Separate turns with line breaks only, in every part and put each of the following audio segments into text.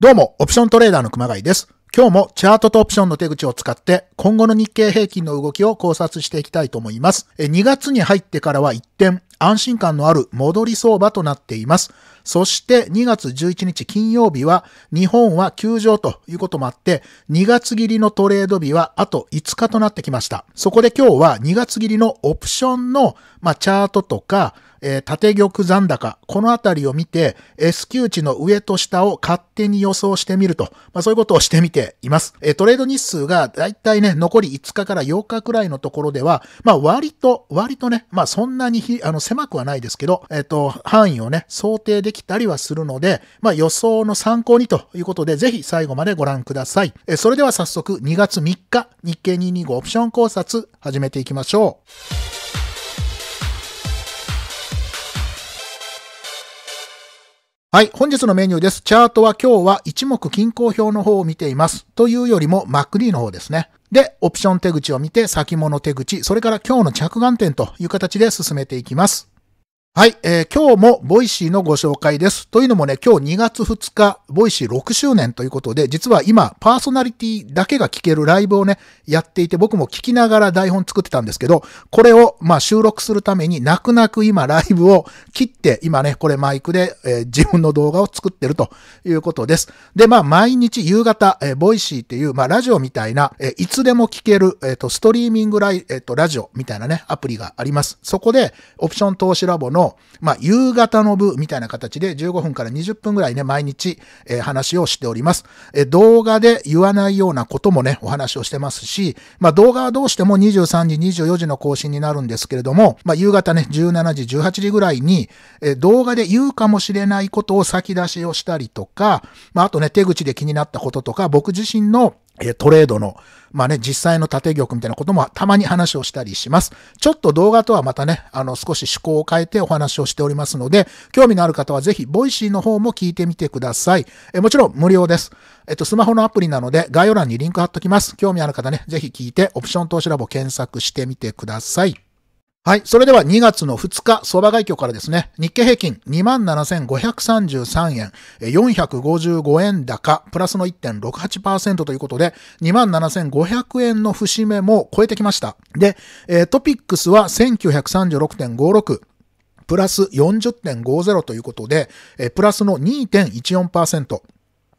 どうも、オプショントレーダーの熊谷です。今日もチャートとオプションの手口を使って今後の日経平均の動きを考察していきたいと思います。2月に入ってからは一転、安心感のある戻り相場となっています。そして2月11日金曜日は日本は休場ということもあって2月切りのトレード日はあと5日となってきました。そこで今日は2月切りのオプションの、まあ、チャートとかえー、縦玉残高、このあたりを見て、S q 値の上と下を勝手に予想してみると、まあ、そういうことをしてみています。えー、トレード日数がだいたいね、残り5日から8日くらいのところでは、まあ、割と、割とね、まあ、そんなにあの狭くはないですけど、えっ、ー、と、範囲をね、想定できたりはするので、まあ、予想の参考にということで、ぜひ最後までご覧ください。えー、それでは早速、2月3日、日経225オプション考察、始めていきましょう。はい、本日のメニューです。チャートは今日は一目均衡表の方を見ています。というよりも MacD の方ですね。で、オプション手口を見て、先物手口、それから今日の着眼点という形で進めていきます。はい、えー、今日もボイシーのご紹介です。というのもね、今日2月2日、ボイシー6周年ということで、実は今、パーソナリティだけが聴けるライブをね、やっていて、僕も聴きながら台本作ってたんですけど、これを、まあ、収録するために、泣く泣く今、ライブを切って、今ね、これマイクで、えー、自分の動画を作ってるということです。で、まあ、毎日夕方、えー、ボイシーっていう、まあ、ラジオみたいな、えー、いつでも聴ける、えっ、と、ストリーミングライ、えっ、と、ラジオみたいなね、アプリがあります。そこで、オプション投資ラボのの、まあ、夕方の部みたいな形で15分から20分ぐらいね、毎日、えー、話をしております、えー、動画で言わないようなこともね、お話をしてますし、まあ、動画はどうしても23時、24時の更新になるんですけれども、まあ、夕方ね、17時、18時ぐらいに、えー、動画で言うかもしれないことを先出しをしたりとか、まあ、あとね、手口で気になったこととか、僕自身のえトレードの、まあね、実際の縦玉みたいなこともたまに話をしたりします。ちょっと動画とはまたね、あの、少し趣向を変えてお話をしておりますので、興味のある方はぜひ、ボイシーの方も聞いてみてください。えもちろん無料です。えっと、スマホのアプリなので、概要欄にリンク貼っときます。興味ある方ね、ぜひ聞いて、オプション投資ラボ検索してみてください。はい。それでは2月の2日、相場外況からですね、日経平均27,533円、455円高、プラスの1.68%ということで、27,500円の節目も超えてきました。で、トピックスは1936.56、プラス40.50ということで、プラスの2.14%。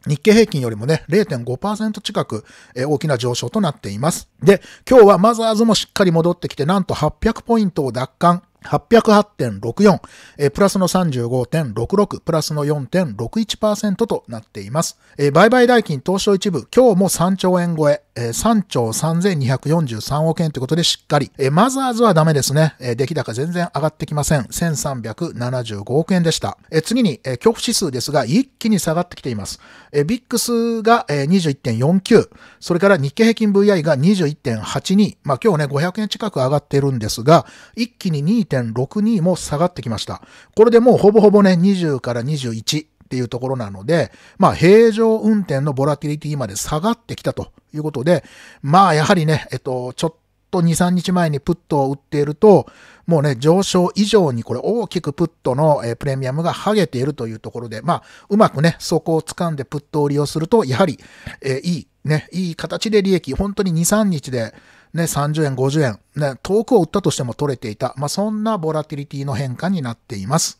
日経平均よりもね、0.5%近く、え大きな上昇となっています。で、今日はマザーズもしっかり戻ってきて、なんと800ポイントを奪還。808.64、えー、プラスの35.66、プラスの4.61%となっています。えー、売買代金東証一部、今日も3兆円超え、えー、3兆3243億円ということでしっかり。えー、マザーズはダメですね。えー、出来高全然上がってきません。1375億円でした。えー、次に、えー、恐怖指数ですが、一気に下がってきています。えビックスが、えー、21.49、それから日経平均 VI が21.82、まあ今日ね、500円近く上がっているんですが、一気に2 22.62も下がってきました。これでもうほぼほぼね、20から21っていうところなので、まあ平常運転のボラティリティまで下がってきたということで、まあやはりね、えっと、ちょっと2、3日前にプットを打っていると、もうね、上昇以上にこれ大きくプットの、プレミアムが剥げているというところで、まあ、うまくね、そこを掴んでプットを利用すると、やはり、えー、いい、ね、いい形で利益、本当に2、3日で、ね、30円、50円、ね、遠くを売ったとしても取れていた、まあ、そんなボラティリティの変化になっています。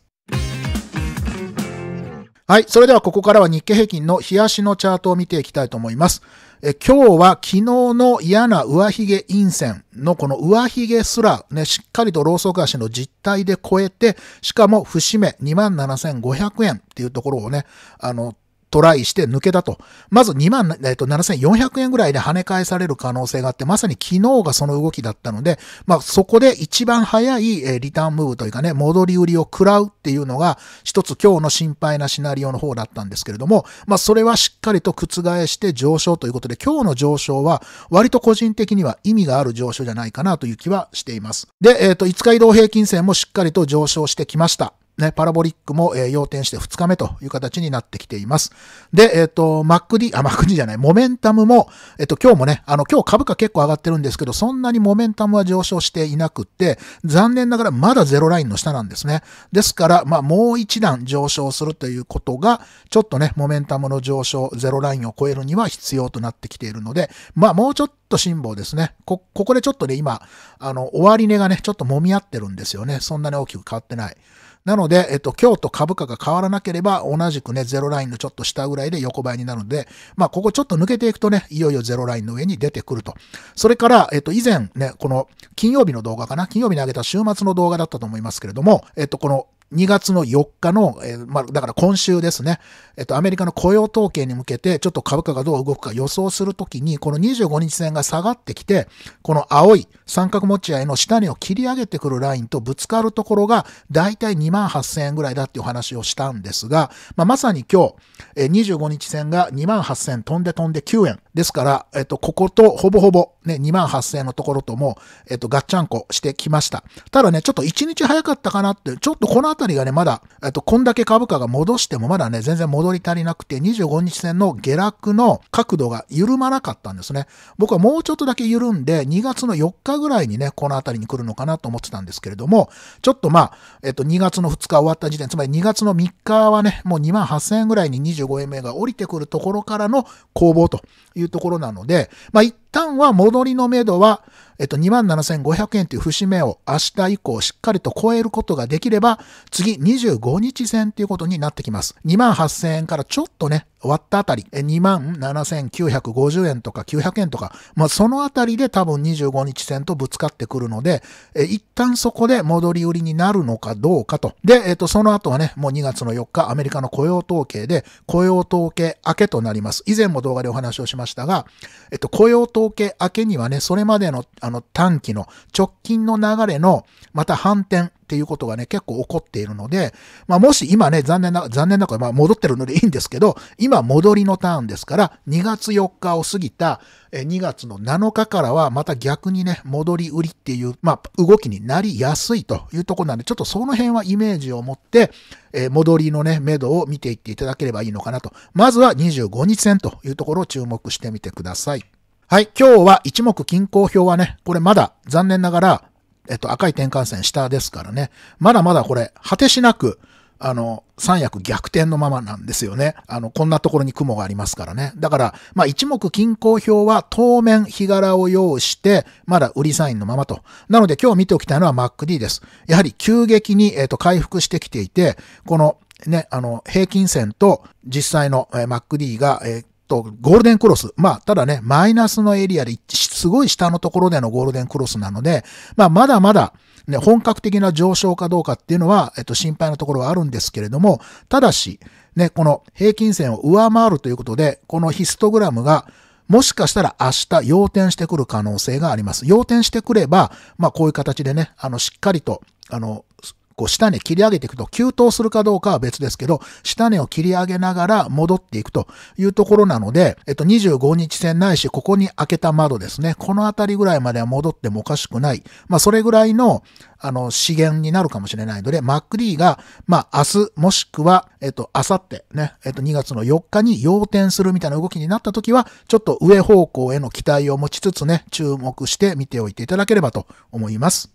はい。それではここからは日経平均の日足のチャートを見ていきたいと思います。え今日は昨日の嫌な上髭陰線のこの上髭すらね、しっかりとローソク足の実態で超えて、しかも節目27,500円っていうところをね、あの、トライして抜けたと。まず2万、えっと、7400円ぐらいで跳ね返される可能性があって、まさに昨日がその動きだったので、まあそこで一番早い、リターンムーブというかね、戻り売りを食らうっていうのが、一つ今日の心配なシナリオの方だったんですけれども、まあそれはしっかりと覆して上昇ということで、今日の上昇は割と個人的には意味がある上昇じゃないかなという気はしています。で、えっ、と、5日移動平均線もしっかりと上昇してきました。ね、パラボリックも、えー、要点して2日目という形になってきています。で、えっ、ー、と、MacD、あ、MacD じゃない、モメンタムも、えっ、ー、と、今日もね、あの、今日株価結構上がってるんですけど、そんなにモメンタムは上昇していなくって、残念ながらまだゼロラインの下なんですね。ですから、まあ、もう一段上昇するということが、ちょっとね、モメンタムの上昇、ゼロラインを超えるには必要となってきているので、まあ、もうちょっと辛抱ですね。こ、ここでちょっとね、今、あの、終値がね、ちょっと揉み合ってるんですよね。そんなに大きく変わってない。なので、えっと、今日と株価が変わらなければ、同じくね、ゼロラインのちょっと下ぐらいで横ばいになるので、まあ、ここちょっと抜けていくとね、いよいよゼロラインの上に出てくると。それから、えっと、以前ね、この金曜日の動画かな、金曜日に上げた週末の動画だったと思いますけれども、えっと、この2月の4日の、えー、まあ、だから今週ですね、えっと、アメリカの雇用統計に向けて、ちょっと株価がどう動くか予想するときに、この25日線が下がってきて、この青い三角持ち合いの下値を切り上げてくるラインとぶつかるところが、だいたい2万8000円ぐらいだっていう話をしたんですが、まあ、まさに今日、えー、25日線が2万8000飛んで飛んで9円、ですから、えっと、こことほぼほぼね、2万8000円のところとも、えっと、ガッチャンコしてきました。ただね、ちょっと1日早かったかなって、ちょっとこのあたりがね、まだ、えっと、こんだけ株価が戻してもまだね、全然戻り足りなくて、25日線の下落の角度が緩まなかったんですね。僕はもうちょっとだけ緩んで、2月の4日ぐらいにね、このあたりに来るのかなと思ってたんですけれども、ちょっとまあ、えっと、2月の2日終わった時点、つまり2月の3日はね、もう2万8000円ぐらいに25円目が降りてくるところからの攻防といういうところなので、まあ、一旦は戻りのめどは、えっと、27,500円という節目を明日以降しっかりと超えることができれば、次25日線ということになってきます。28,000円からちょっとね、割ったあたり、2万7950円とか900円とか、まあ、そのあたりで多分25日線とぶつかってくるので、一旦そこで戻り売りになるのかどうかと。で、えっ、と、その後はね、もう2月の4日、アメリカの雇用統計で、雇用統計明けとなります。以前も動画でお話をしましたが、えっと、雇用統計明けにはね、それまでのあの短期の直近の流れの、また反転、っていうことがね、結構起こっているので、まあ、もし今ね、残念な、残念なこと、まあ、戻ってるのでいいんですけど、今、戻りのターンですから、2月4日を過ぎた、2月の7日からは、また逆にね、戻り売りっていう、まあ、動きになりやすいというとこなんで、ちょっとその辺はイメージを持って、え戻りのね、目処を見ていっていただければいいのかなと。まずは25日線というところを注目してみてください。はい、今日は一目均衡表はね、これまだ残念ながらえっと、赤い転換線下ですからね、まだまだこれ、果てしなく、あの、三役逆転のままなんですよね。あの、こんなところに雲がありますからね。だから、まあ、一目均衡表は当面日柄を意して、まだ売りサインのままと。なので今日見ておきたいのは MacD です。やはり急激に、えっ、と、回復してきていて、この、ね、あの、平均線と実際の MacD が、えと、ゴールデンクロス。まあ、ただね、マイナスのエリアで、すごい下のところでのゴールデンクロスなので、まあ、まだまだ、ね、本格的な上昇かどうかっていうのは、えっと、心配なところはあるんですけれども、ただし、ね、この平均線を上回るということで、このヒストグラムが、もしかしたら明日、要点してくる可能性があります。要点してくれば、まあ、こういう形でね、あの、しっかりと、あの、こう下根切り上げていくと、急騰するかどうかは別ですけど、下根を切り上げながら戻っていくというところなので、えっと、25日線ないし、ここに開けた窓ですね。この辺りぐらいまでは戻ってもおかしくない。まあ、それぐらいの、あの、資源になるかもしれないので、マックリーが、まあ、明日、もしくは、えっと、明後日ね、えっと、2月の4日に要点するみたいな動きになった時は、ちょっと上方向への期待を持ちつつね、注目して見ておいていただければと思います。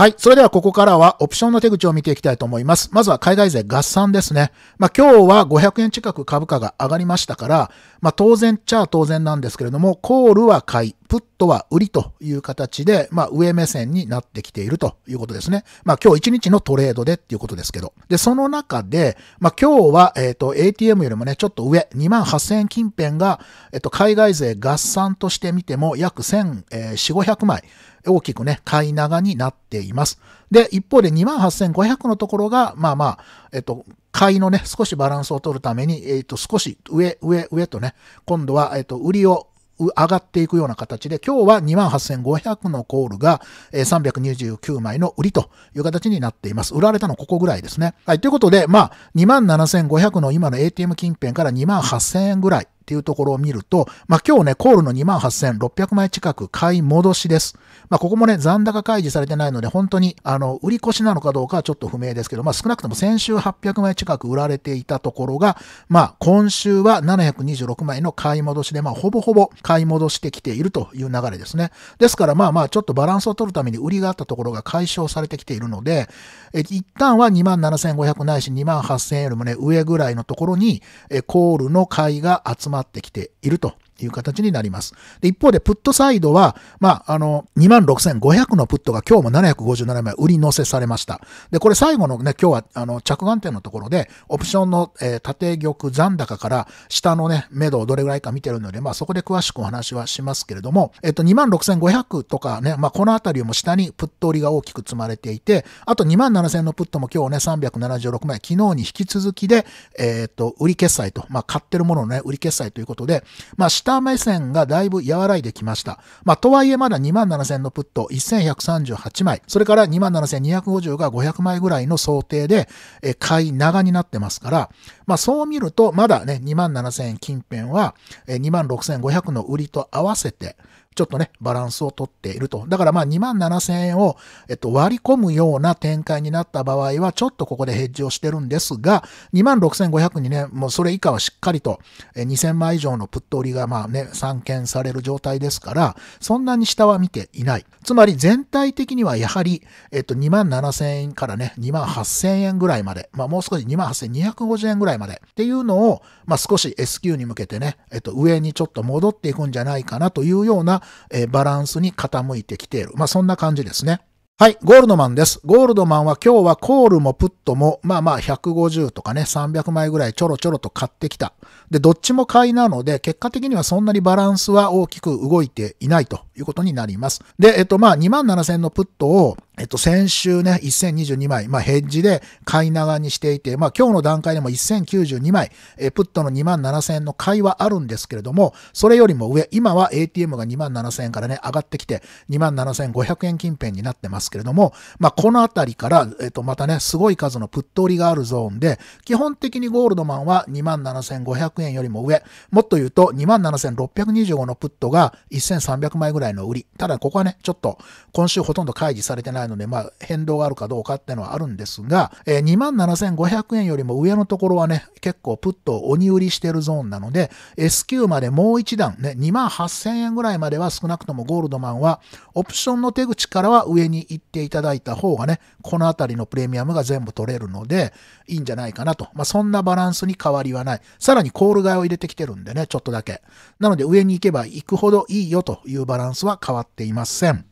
はい。それではここからはオプションの手口を見ていきたいと思います。まずは海外勢合算ですね。まあ今日は500円近く株価が上がりましたから、まあ当然っちゃ当然なんですけれども、コールは買い、プットは売りという形で、まあ上目線になってきているということですね。まあ今日1日のトレードでっていうことですけど。で、その中で、まあ今日は、えっ、ー、と ATM よりもね、ちょっと上、28000円近辺が、えっ、ー、と海外勢合算として見ても約1400、500枚。大きくね、買い長になっています。で、一方で28,500のところが、まあまあ、えっと、買いのね、少しバランスを取るために、えっと、少し上、上、上とね、今度は、えっと、売りを上がっていくような形で、今日は28,500のコールが329枚の売りという形になっています。売られたのここぐらいですね。はい、ということで、まあ、27,500の今の ATM 近辺から28,000円ぐらいっていうところを見ると、まあ、今日ね、コールの28,600枚近く買い戻しです。まあ、ここもね、残高開示されてないので、本当に、あの、売り越しなのかどうかはちょっと不明ですけど、まあ、少なくとも先週800枚近く売られていたところが、まあ、今週は726枚の買い戻しで、まあ、ほぼほぼ買い戻してきているという流れですね。ですから、まあまあ、ちょっとバランスを取るために売りがあったところが解消されてきているので、え一旦は27,500ないし28,000円よりもね、上ぐらいのところに、えコールの買いが集まってきているという形になります。で一方で、プットサイドは、まあ、あの、26,500のプットが今日も757枚売り乗せされました。で、これ最後のね、今日は、あの、着眼点のところで、オプションの、えー、縦玉残高から下のね、目処をどれぐらいか見てるので、まあ、そこで詳しくお話はしますけれども、えっと、26,500とかね、まあ、このあたりも下にプット売りが大きく積まれていて、あと27,000のプットも今日ね、376枚、昨日に引き続きで、えー、っと、売り決済と、まあ、買ってるもののね、売り決済ということで、まあ、下ター目線がだいぶ和らいできました。まあ、とはいえまだ27000のプット1138枚、それから27250が500枚ぐらいの想定で、え買い長になってますから、まあ、そう見るとまだね、27000近辺は、え26500の売りと合わせて、ちょっとね、バランスをとっていると。だからまあ2万7000円を、えっと、割り込むような展開になった場合は、ちょっとここでヘッジをしてるんですが、2万6500にね、もうそれ以下はしっかりと、2000枚以上のプット売りがまあね、散見される状態ですから、そんなに下は見ていない。つまり全体的にはやはり、えっと、2万7000円からね、2万8000円ぐらいまで、まあもう少し2万8250円ぐらいまでっていうのを、まあ少し S q に向けてね、えっと、上にちょっと戻っていくんじゃないかなというような、えバランスに傾いてきている。まあ、そんな感じですね。はい、ゴールドマンです。ゴールドマンは今日はコールもプットも、まあまあ150とかね、300枚ぐらいちょろちょろと買ってきた。で、どっちも買いなので、結果的にはそんなにバランスは大きく動いていないということになります。で、えっとまあ2万7000のプットをえっと、先週ね、1022枚、まあ、ヘッジで買い長にしていて、まあ、今日の段階でも1092枚、えプットの2万7000円の買いはあるんですけれども、それよりも上、今は ATM が2万7000円からね、上がってきて、2万7500円近辺になってますけれども、まあ、このあたりから、えっと、またね、すごい数のプット売りがあるゾーンで、基本的にゴールドマンは2万7500円よりも上、もっと言うと2万7625のプットが1300枚ぐらいの売り。ただ、ここはね、ちょっと、今週ほとんど開示されてないので、まあ、変動があるかどうかっていうのはあるんですが、えー、27,500円よりも上のところはね、結構プットを鬼売りしてるゾーンなので、S q までもう一段、ね、28,000円ぐらいまでは少なくともゴールドマンは、オプションの手口からは上に行っていただいた方がね、このあたりのプレミアムが全部取れるので、いいんじゃないかなと。まあ、そんなバランスに変わりはない。さらにコール買いを入れてきてるんでね、ちょっとだけ。なので上に行けば行くほどいいよというバランスは変わっていません。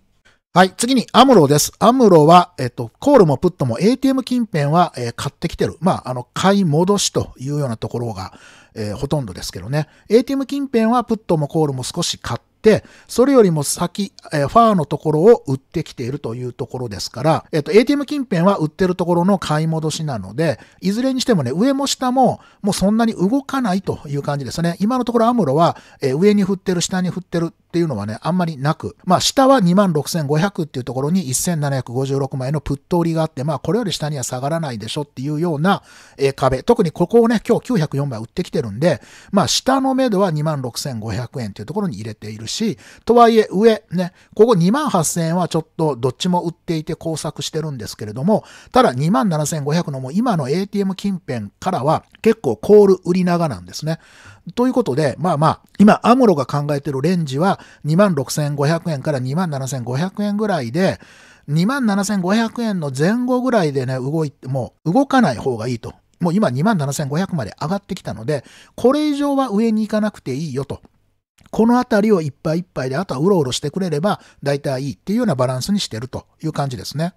はい、次にアムロです。アムロは、えっと、コールもプットも ATM 近辺は、えー、買ってきてる。まあ、あの、買い戻しというようなところが、えー、ほとんどですけどね。ATM 近辺はプットもコールも少し買ってて、それよりも先、えー、ファーのところを売ってきているというところですから、えっ、ー、と、ATM 近辺は売ってるところの買い戻しなので、いずれにしてもね、上も下も、もうそんなに動かないという感じですね。今のところアムロは、えー、上に振ってる、下に振ってるっていうのはね、あんまりなく、まあ、下は26,500っていうところに1,756枚のプット売りがあって、まあ、これより下には下がらないでしょっていうような、えー、壁。特にここをね、今日904枚売ってきてるんで、まあ、下の目処は26,500円っていうところに入れているし、し、とはいえ上、ね、ここ2万8000円はちょっとどっちも売っていて工作してるんですけれども、ただ2万7500のもう今の ATM 近辺からは結構コール売り長なんですね。ということで、まあまあ、今、アムロが考えてるレンジは26,500円から27,500円ぐらいで、27,500円の前後ぐらいでね、動いて、も動かない方がいいともう今27,500まで上がってきたので、これ以上は上に行かなくていいよと。この辺りをいっぱいいっぱいで、あとはうろうろしてくれればだいたいいいっていうようなバランスにしてるという感じですね。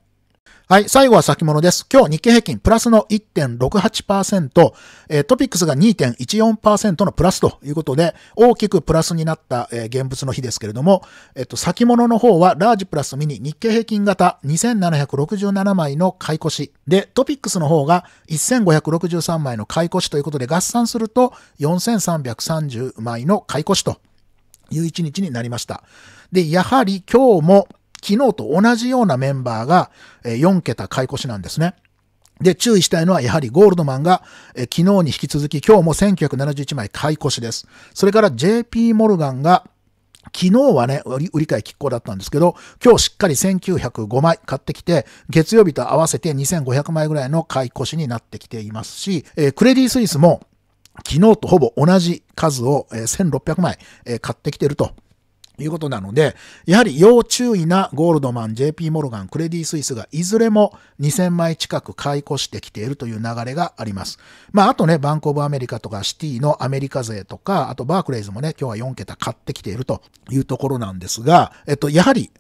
はい、最後は先物です。今日日経平均プラスの1.68%、ー、トピックスが2.14%のプラスということで、大きくプラスになった、現物の日ですけれども、えっと、先物の方はラージプラスミニ日経平均型2767枚の買い越し。で、トピックスの方が1563枚の買い越しということで、合算すると4330枚の買い越しという一日になりました。で、やはり今日も昨日と同じようなメンバーが4桁買い越しなんですね。で、注意したいのはやはりゴールドマンが昨日に引き続き今日も1971枚買い越しです。それから JP モルガンが昨日はね、売り買い拮抗だったんですけど、今日しっかり1905枚買ってきて、月曜日と合わせて2500枚ぐらいの買い越しになってきていますし、えー、クレディ・スイスも昨日とほぼ同じ数を、1600枚、買ってきてると。いうことなので、やはり要注意なゴールドマン、JP モルガン、クレディ・スイスがいずれも2000枚近く買い越してきているという流れがあります。まあ、あとね、バンコオブアメリカとかシティのアメリカ勢とか、あとバークレイズもね、今日は4桁買ってきているというところなんですが、えっと、やはり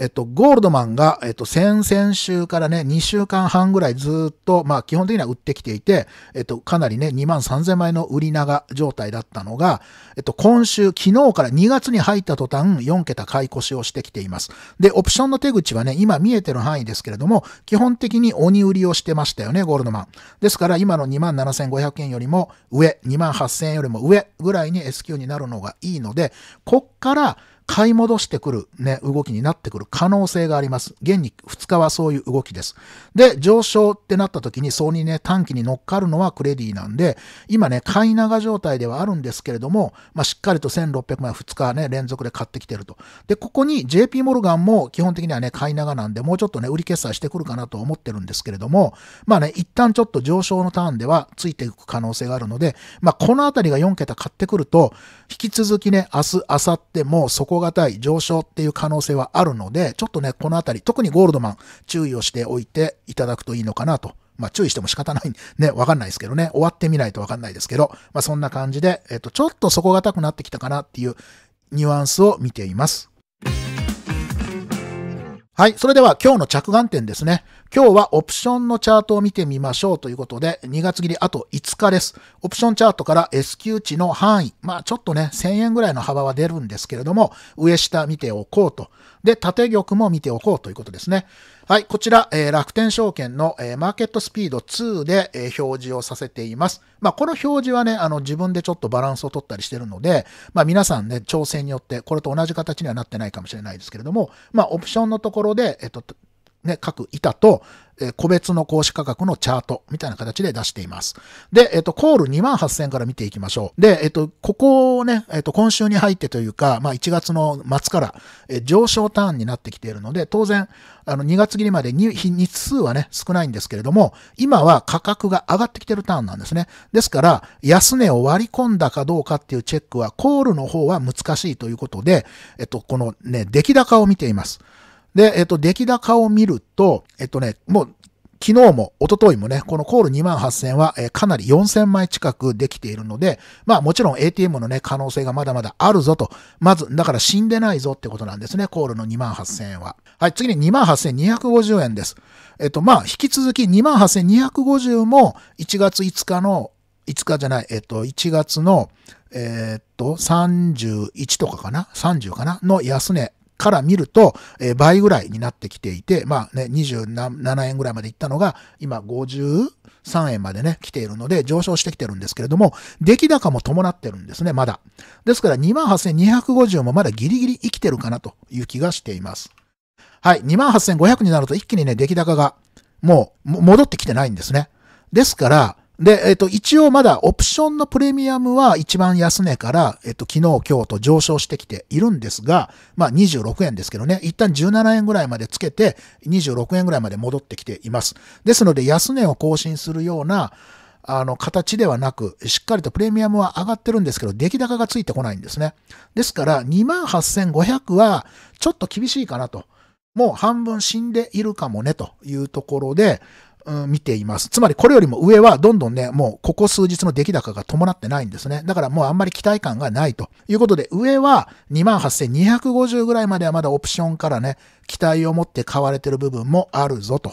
えっと、ゴールドマンが、えっと、先々週からね、2週間半ぐらいずっと、まあ、基本的には売ってきていて、えっと、かなりね、2万3000枚の売り長状態だったのが、えっと、今週、昨日から2月に入った途端、4桁買い越しをしてきています。で、オプションの手口はね、今見えてる範囲ですけれども、基本的に鬼売りをしてましたよね、ゴールドマン。ですから、今の2万7500円よりも上、2万8000円よりも上ぐらいに S q になるのがいいので、こっから、買い戻してくるね、動きになってくる可能性があります。現に2日はそういう動きです。で、上昇ってなった時に、そうにね、短期に乗っかるのはクレディなんで、今ね、買い長状態ではあるんですけれども、まあ、しっかりと1600枚2日ね、連続で買ってきてると。で、ここに JP モルガンも基本的にはね、買い長なんで、もうちょっとね、売り決済してくるかなと思ってるんですけれども、まあね、一旦ちょっと上昇のターンではついていく可能性があるので、まあ、このあたりが4桁買ってくると、引き続きね、明日、明後日もそこがたい上昇っていう可能性はあるので、ちょっとね、このあたり、特にゴールドマン、注意をしておいていただくといいのかなと。まあ、注意しても仕方ない、ね、わかんないですけどね、終わってみないとわかんないですけど、まあ、そんな感じで、えっと、ちょっと底堅くなってきたかなっていうニュアンスを見ています。はい。それでは今日の着眼点ですね。今日はオプションのチャートを見てみましょうということで、2月切りあと5日です。オプションチャートから S q 値の範囲。まあちょっとね、1000円ぐらいの幅は出るんですけれども、上下見ておこうと。で、縦玉も見ておこうということですね。はい、こちら、えー、楽天証券の、えー、マーケットスピード2で、えー、表示をさせています。まあ、この表示はね、あの、自分でちょっとバランスを取ったりしてるので、まあ、皆さんね、調整によって、これと同じ形にはなってないかもしれないですけれども、まあ、オプションのところで、えっと、ね、各板と、個別の公式価格のチャートみたいな形で出しています。で、えっ、と、コール28000から見ていきましょう。で、えっ、と、ここをね、えっ、と、今週に入ってというか、まあ、1月の末から、上昇ターンになってきているので、当然、あの、2月切りまでに日数はね、少ないんですけれども、今は価格が上がってきてるターンなんですね。ですから、安値を割り込んだかどうかっていうチェックは、コールの方は難しいということで、えっ、と、このね、出来高を見ています。で、えっと、出来高を見ると、えっとね、もう、昨日も、一昨日もね、このコール2万8000は、えー、かなり4000枚近くできているので、まあもちろん ATM のね、可能性がまだまだあるぞと。まず、だから死んでないぞってことなんですね、コールの2万8000円は。はい、次に2万8250円です。えっと、まあ、引き続き2万8250も1月5日の、5日じゃない、えっと、1月の、えー、っと、31とかかな ?30 かなの安値から見ると、え倍ぐらいになってきていて、まあね、27円ぐらいまでいったのが、今53円までね、来ているので、上昇してきてるんですけれども、出来高も伴ってるんですね、まだ。ですから28,250もまだギリギリ生きてるかなという気がしています。はい、28,500になると一気にね、出来高が、もう、戻ってきてないんですね。ですから、で、えっと、一応まだオプションのプレミアムは一番安値から、えっと、昨日、今日と上昇してきているんですが、まあ26円ですけどね、一旦17円ぐらいまでつけて、26円ぐらいまで戻ってきています。ですので、安値を更新するような、あの、形ではなく、しっかりとプレミアムは上がってるんですけど、出来高がついてこないんですね。ですから、28,500はちょっと厳しいかなと。もう半分死んでいるかもね、というところで、うん、見ています。つまりこれよりも上はどんどんね、もうここ数日の出来高が伴ってないんですね。だからもうあんまり期待感がないということで、上は28,250ぐらいまではまだオプションからね、期待を持って買われてる部分もあるぞと。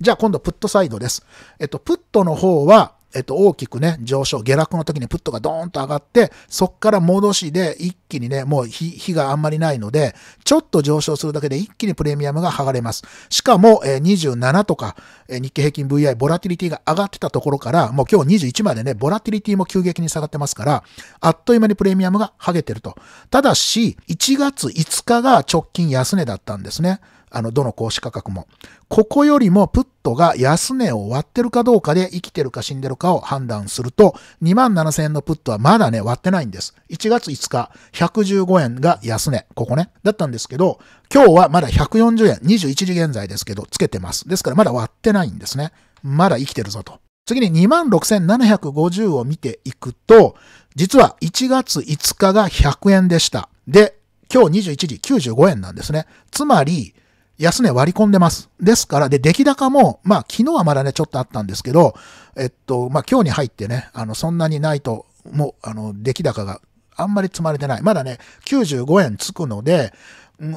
じゃあ今度プットサイドです。えっと、プットの方は、えっと、大きくね、上昇、下落の時にプットがドーンと上がって、そっから戻しで一気にね、もう火があんまりないので、ちょっと上昇するだけで一気にプレミアムが剥がれます。しかも、えー、27とか、えー、日経平均 VI、ボラティリティが上がってたところから、もう今日21までね、ボラティリティも急激に下がってますから、あっという間にプレミアムが剥げてると。ただし、1月5日が直近安値だったんですね。あの、どの公式価格も。ここよりもプットが安値を割ってるかどうかで生きてるか死んでるかを判断すると、27,000円のプットはまだね、割ってないんです。1月5日、115円が安値、ここね、だったんですけど、今日はまだ140円、21時現在ですけど、つけてます。ですからまだ割ってないんですね。まだ生きてるぞと。次に26,750を見ていくと、実は1月5日が100円でした。で、今日21時95円なんですね。つまり、安値割り込んでます。ですから、で、出来高も、まあ、昨日はまだね、ちょっとあったんですけど、えっと、まあ、今日に入ってね、あの、そんなにないと、もう、あの、出来高があんまり積まれてない。まだね、95円つくので、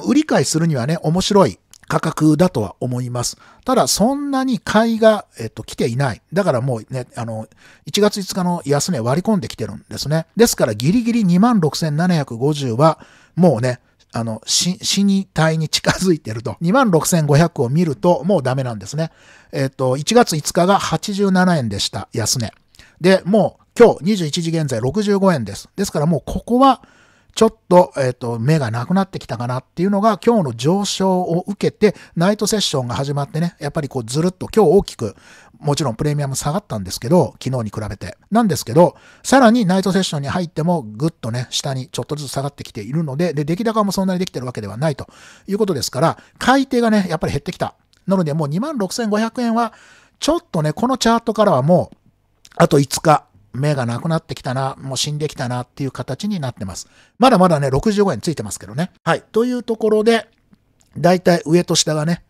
売り買いするにはね、面白い価格だとは思います。ただ、そんなに買いが、えっと、来ていない。だからもうね、あの、1月5日の安値割り込んできてるんですね。ですから、ギリギリ26,750は、もうね、あの、死、死に体に近づいてると。26,500を見ると、もうダメなんですね。えっ、ー、と、1月5日が87円でした。安値。で、もう今日21時現在65円です。ですからもうここは、ちょっと、えっ、ー、と、目がなくなってきたかなっていうのが、今日の上昇を受けて、ナイトセッションが始まってね、やっぱりこう、ずるっと今日大きく、もちろんプレミアム下がったんですけど、昨日に比べて。なんですけど、さらにナイトセッションに入っても、ぐっとね、下にちょっとずつ下がってきているので、で、出来高もそんなにできてるわけではないということですから、買い手がね、やっぱり減ってきた。なので、もう26,500円は、ちょっとね、このチャートからはもう、あと5日、目がなくなってきたな、もう死んできたなっていう形になってます。まだまだね、65円ついてますけどね。はい。というところで、だいたい上と下がね、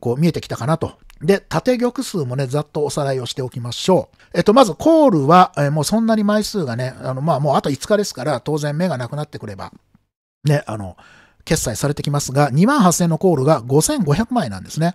こう見えてきたかなと。で、縦玉数もね、ざっとおさらいをしておきましょう。えっと、まず、コールは、えもうそんなに枚数がね、あの、まあ、もうあと5日ですから、当然目がなくなってくれば、ね、あの、決済されてきますが、2 8000のコールが5500枚なんですね。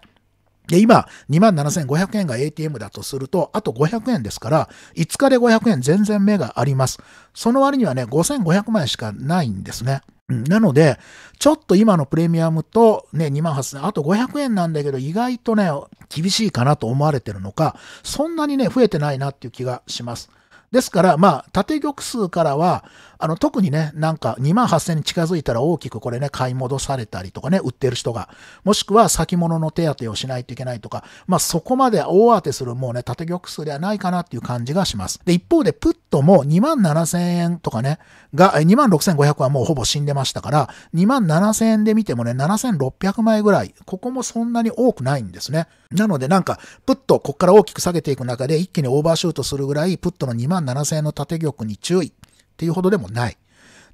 で、今、27,500円が ATM だとすると、あと500円ですから、5日で500円全然目があります。その割にはね、5,500万円しかないんですね。なので、ちょっと今のプレミアムとね、2万8000あと500円なんだけど、意外とね、厳しいかなと思われてるのか、そんなにね、増えてないなっていう気がします。ですから、まあ、縦玉数からは、あの、特にね、なんか2万8000に近づいたら大きくこれね、買い戻されたりとかね、売ってる人が、もしくは先物の手当てをしないといけないとか、まあそこまで大当てするもうね、縦玉数ではないかなっていう感じがします。で、一方で、プットも2万7000円とかね、が、2万6500はもうほぼ死んでましたから、2万7000円で見てもね、7600枚ぐらい、ここもそんなに多くないんですね。なのでなんか、プット、こっから大きく下げていく中で、一気にオーバーシュートするぐらい、プットの2万7000円の縦玉に注意ていうほどでもない。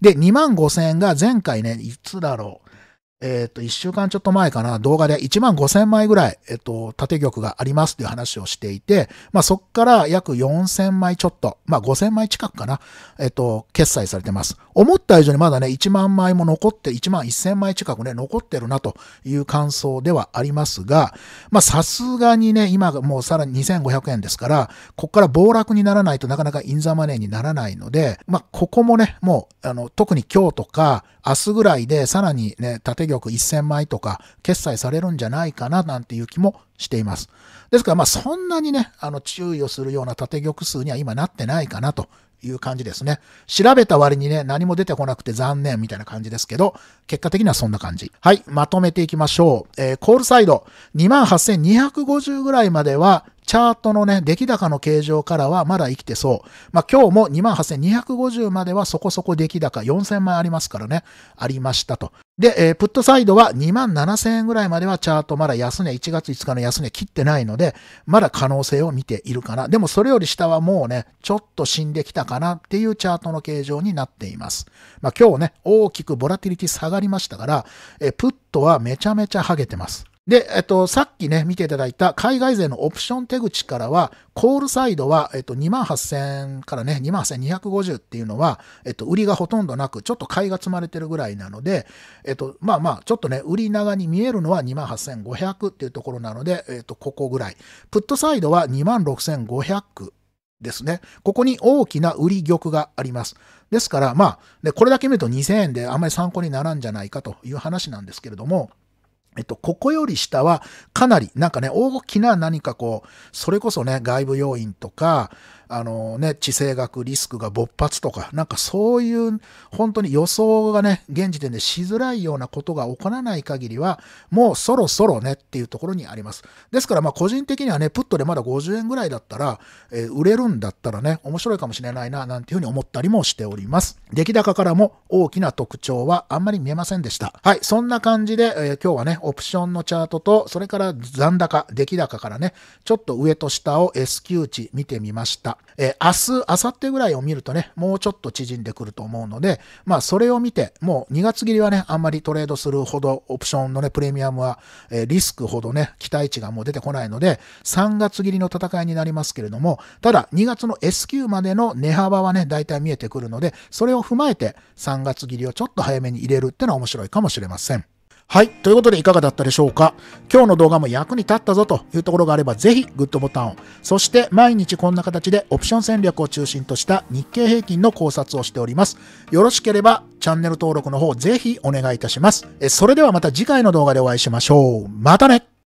で、2万5千円が前回ね、いつだろう。えっ、ー、と、一週間ちょっと前かな、動画で1万5千枚ぐらい、えっ、ー、と、縦玉がありますっていう話をしていて、まあそっから約4千枚ちょっと、まあ5千枚近くかな、えっ、ー、と、決済されてます。思った以上にまだね、1万枚も残って、1万1千枚近くね、残ってるなという感想ではありますが、まあさすがにね、今がもうさらに2500円ですから、ここから暴落にならないとなかなかインザマネーにならないので、まあここもね、もう、あの、特に今日とか明日ぐらいでさらにね、縦玉1000枚とか決済されるんじゃないかななんていう気もしています。ですからまあそんなにね、あの注意をするような縦玉数には今なってないかなという感じですね。調べた割にね、何も出てこなくて残念みたいな感じですけど、結果的にはそんな感じ。はい、まとめていきましょう。えー、コールサイド、28,250ぐらいまではチャートのね、出来高の形状からはまだ生きてそう。まあ、今日も28,250まではそこそこ出来高4,000枚ありますからね、ありましたと。で、えー、プットサイドは27,000円ぐらいまではチャートまだ安値、1月5日の安値切ってないので、まだ可能性を見ているかな。でもそれより下はもうね、ちょっと死んできたかなっていうチャートの形状になっています。まあ、今日ね、大きくボラティリティ下がりましたから、えー、プットはめちゃめちゃハゲてます。で、えっと、さっきね、見ていただいた海外税のオプション手口からは、コールサイドは、えっと、28,000からね、28,250っていうのは、えっと、売りがほとんどなく、ちょっと買いが積まれてるぐらいなので、えっと、まあまあ、ちょっとね、売り長に見えるのは28,500っていうところなので、えっと、ここぐらい。プットサイドは26,500。ですね。ここに大きな売り玉があります。ですから、まあ、ね、これだけ見ると2000円であんまり参考にならんじゃないかという話なんですけれども、えっと、ここより下はかなり、なんかね、大きな何かこう、それこそね、外部要因とか、あのね、地政学リスクが勃発とか、なんかそういう本当に予想がね、現時点でしづらいようなことが起こらない限りは、もうそろそろねっていうところにあります。ですからまあ個人的にはね、プットでまだ50円ぐらいだったら、えー、売れるんだったらね、面白いかもしれないな、なんていうふうに思ったりもしております。出来高からも大きな特徴はあんまり見えませんでした。はい、そんな感じで、えー、今日はね、オプションのチャートと、それから残高、出来高からね、ちょっと上と下を S q 値見てみました。えー、明日、明後日ぐらいを見るとね、もうちょっと縮んでくると思うので、まあ、それを見て、もう2月切りはね、あんまりトレードするほど、オプションのね、プレミアムは、えー、リスクほどね、期待値がもう出てこないので、3月切りの戦いになりますけれども、ただ、2月の S q までの値幅はね、大体見えてくるので、それを踏まえて、3月切りをちょっと早めに入れるってのは面白いかもしれません。はい。ということでいかがだったでしょうか今日の動画も役に立ったぞというところがあれば、ぜひグッドボタンを。そして毎日こんな形でオプション戦略を中心とした日経平均の考察をしております。よろしければチャンネル登録の方ぜひお願いいたします。それではまた次回の動画でお会いしましょう。またね